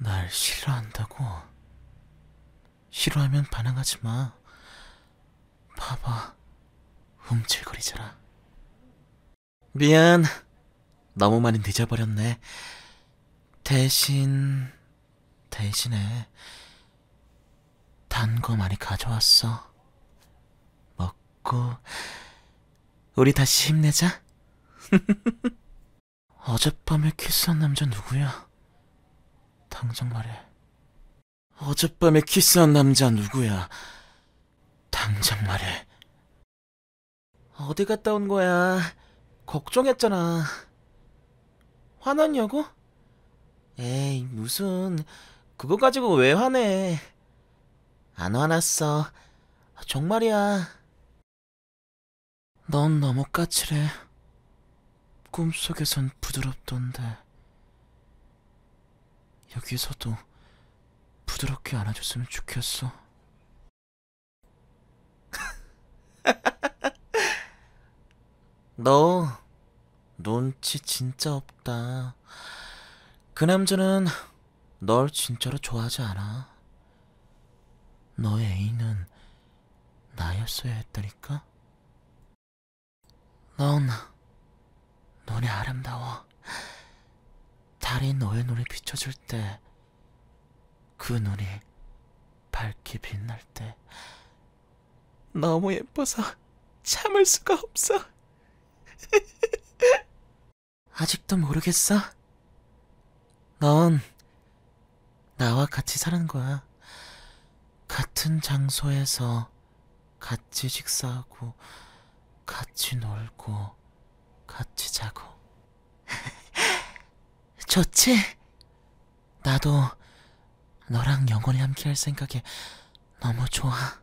날 싫어한다고? 싫어하면 반항하지 마. 봐봐, 움찔거리잖아. 미안, 너무 많이 늦어버렸네. 대신, 대신에, 단 거 많이 가져왔어. 먹고, 우리 다시 힘내자. 어젯밤에 키스한 남자 누구야? 당장 말해. 어젯밤에 키스한 남자 누구야? 당장 말해. 어디 갔다 온 거야? 걱정했잖아. 화났냐고? 에이, 무슨. 그거 가지고 왜 화내? 안 화났어. 정말이야. 넌 너무 까칠해. 꿈속에선 부드럽던데. 여기서도 부드럽게 안아줬으면 좋겠어. 너 눈치 진짜 없다. 그 남자는 널 진짜로 좋아하지 않아. 너의 애인은 나였어야 했다니까? 넌, 너네 아름다워. 달이 너의 눈에 비춰줄 때, 그 눈이 밝게 빛날 때, 너무 예뻐서 참을 수가 없어. 아직도 모르겠어? 넌 나와 같이 사는 거야. 같은 장소에서 같이 식사하고, 같이 놀고, 좋지? 나도 너랑 영원히 함께할 생각에 너무 좋아.